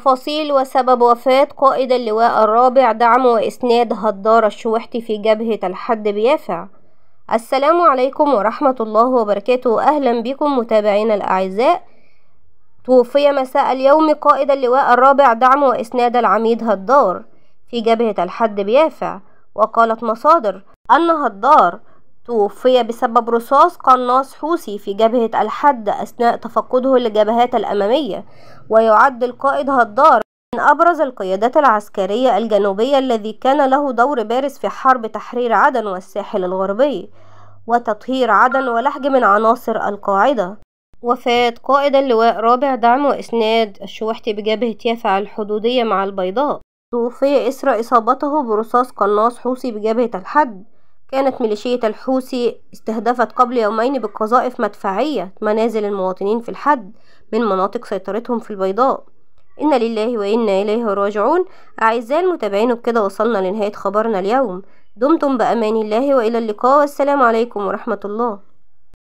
تفاصيل وسبب وفاة قائد اللواء الرابع دعم وإسناد هدار الشوحتي في جبهة الحد بيافع السلام عليكم ورحمة الله وبركاته أهلا بكم متابعينا الأعزاء توفي مساء اليوم قائد اللواء الرابع دعم وإسناد العميد هدار في جبهة الحد بيافع وقالت مصادر أن هدار توفي بسبب رصاص قناص حوثي في جبهة الحد أثناء تفقده للجبهات الأمامية ويعد القائد هدار من أبرز القيادات العسكرية الجنوبية الذي كان له دور بارز في حرب تحرير عدن والساحل الغربي وتطهير عدن ولحج من عناصر القاعدة وفاة قائد اللواء رابع دعم وإسناد الشوحتي بجبهة يافع الحدودية مع البيضاء توفي إثر إصابته برصاص قناص حوثي بجبهة الحد كانت ميليشية الحوثي استهدفت قبل يومين بقذائف مدفعية منازل المواطنين في الحد من مناطق سيطرتهم في البيضاء إن لله وإنا إليه راجعون أعزائي المتابعين وبكده وصلنا لنهاية خبرنا اليوم دمتم بأمان الله وإلى اللقاء والسلام عليكم ورحمة الله